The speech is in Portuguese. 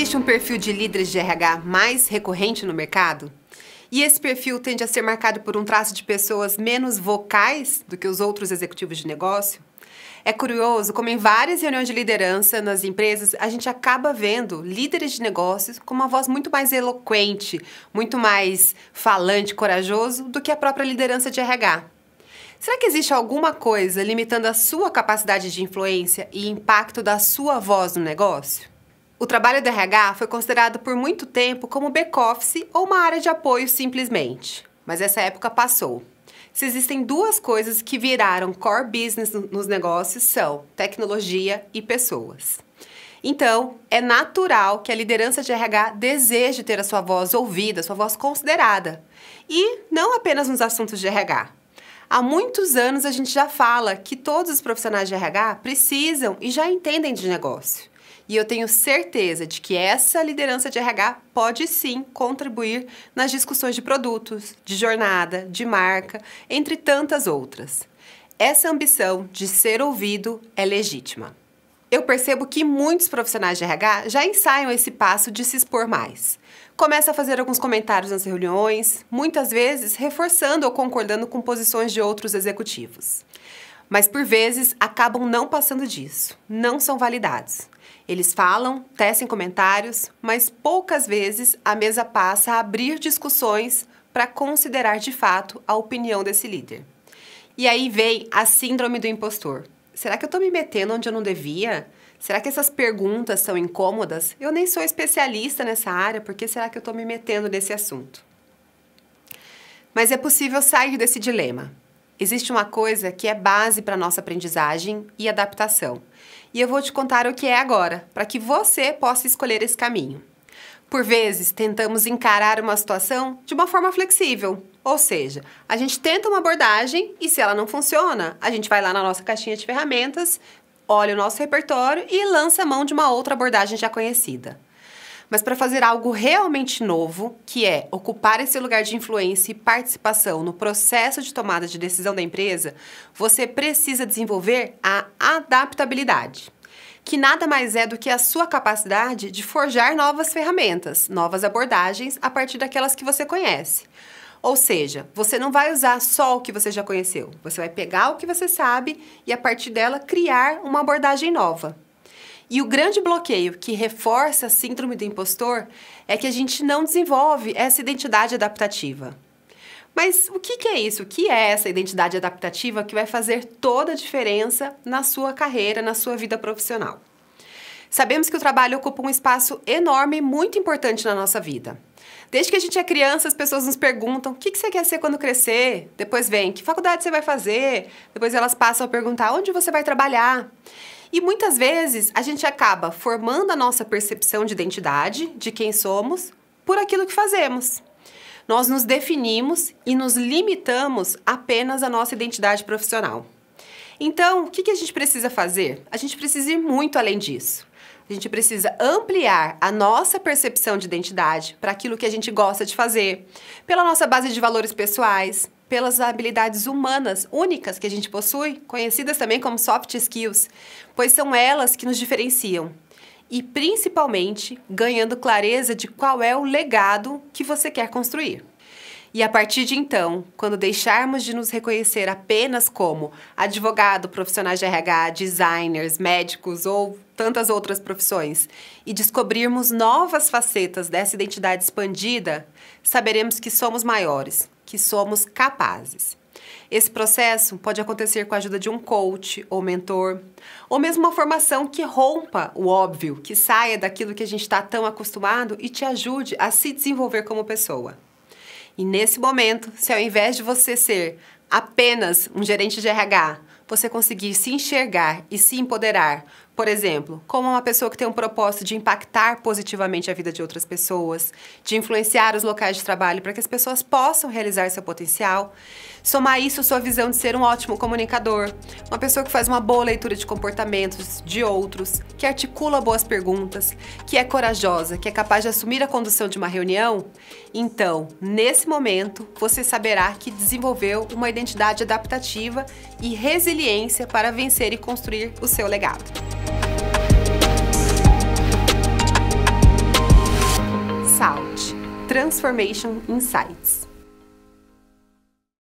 Existe um perfil de líderes de RH mais recorrente no mercado? E esse perfil tende a ser marcado por um traço de pessoas menos vocais do que os outros executivos de negócio? É curioso como em várias reuniões de liderança nas empresas, a gente acaba vendo líderes de negócios com uma voz muito mais eloquente, muito mais falante, corajoso do que a própria liderança de RH. Será que existe alguma coisa limitando a sua capacidade de influência e impacto da sua voz no negócio? O trabalho do RH foi considerado por muito tempo como back-office ou uma área de apoio simplesmente, mas essa época passou. Se existem duas coisas que viraram core business nos negócios são tecnologia e pessoas. Então, é natural que a liderança de RH deseje ter a sua voz ouvida, sua voz considerada, e não apenas nos assuntos de RH. Há muitos anos a gente já fala que todos os profissionais de RH precisam e já entendem de negócio. E eu tenho certeza de que essa liderança de RH pode sim contribuir nas discussões de produtos, de jornada, de marca, entre tantas outras. Essa ambição de ser ouvido é legítima. Eu percebo que muitos profissionais de RH já ensaiam esse passo de se expor mais. Começa a fazer alguns comentários nas reuniões, muitas vezes reforçando ou concordando com posições de outros executivos. Mas por vezes acabam não passando disso, não são validados. Eles falam, tecem comentários, mas poucas vezes a mesa passa a abrir discussões para considerar de fato a opinião desse líder. E aí vem a síndrome do impostor. Será que eu estou me metendo onde eu não devia? Será que essas perguntas são incômodas? Eu nem sou especialista nessa área, por que será que eu estou me metendo nesse assunto? Mas é possível sair desse dilema. Existe uma coisa que é base para nossa aprendizagem e adaptação. E eu vou te contar o que é agora, para que você possa escolher esse caminho. Por vezes, tentamos encarar uma situação de uma forma flexível, ou seja, a gente tenta uma abordagem e se ela não funciona, a gente vai lá na nossa caixinha de ferramentas, olha o nosso repertório e lança a mão de uma outra abordagem já conhecida mas para fazer algo realmente novo, que é ocupar esse lugar de influência e participação no processo de tomada de decisão da empresa, você precisa desenvolver a adaptabilidade que nada mais é do que a sua capacidade de forjar novas ferramentas, novas abordagens a partir daquelas que você conhece. Ou seja, você não vai usar só o que você já conheceu, você vai pegar o que você sabe e a partir dela criar uma abordagem nova. E o grande bloqueio que reforça a síndrome do impostor é que a gente não desenvolve essa identidade adaptativa. Mas o que, que, é isso? O que é essa identidade adaptativa que vai fazer toda a diferença na sua carreira, na sua vida profissional? Sabemos que o trabalho ocupa um espaço enorme e muito importante na nossa vida. Desde que a gente é criança, as pessoas nos perguntam o que, que você quer ser quando crescer? Depois vem, que faculdade você vai fazer? Depois elas passam a perguntar onde você vai trabalhar? E muitas vezes a gente acaba formando a nossa percepção de identidade, de quem somos, por aquilo que fazemos. Nós nos definimos e nos limitamos apenas à nossa identidade profissional. Então, o que a gente precisa fazer? A gente precisa ir muito além disso. A gente precisa ampliar a nossa percepção de identidade para aquilo que a gente gosta de fazer, pela nossa base de valores pessoais, pelas habilidades humanas únicas que a gente possui, conhecidas também como soft skills, pois são elas que nos diferenciam. E principalmente ganhando clareza de qual é o legado que você quer construir. E a partir de então, quando deixarmos de nos reconhecer apenas como advogado, profissionais de RH, designers, médicos ou tantas outras profissões e descobrirmos novas facetas dessa identidade expandida, saberemos que somos maiores, que somos capazes. Esse processo pode acontecer com a ajuda de um coach ou mentor, ou mesmo uma formação que rompa o óbvio, que saia daquilo que a gente está tão acostumado e te ajude a se desenvolver como pessoa. E nesse momento, se ao invés de você ser apenas um gerente de RH, você conseguir se enxergar e se empoderar por exemplo, como uma pessoa que tem um propósito de impactar positivamente a vida de outras pessoas, de influenciar os locais de trabalho para que as pessoas possam realizar seu potencial. Somar isso à sua visão de ser um ótimo comunicador, uma pessoa que faz uma boa leitura de comportamentos de outros, que articula boas perguntas, que é corajosa, que é capaz de assumir a condução de uma reunião. Então, nesse momento, você saberá que desenvolveu uma identidade adaptativa e resiliência para vencer e construir o seu legado. Salt Transformation Insights.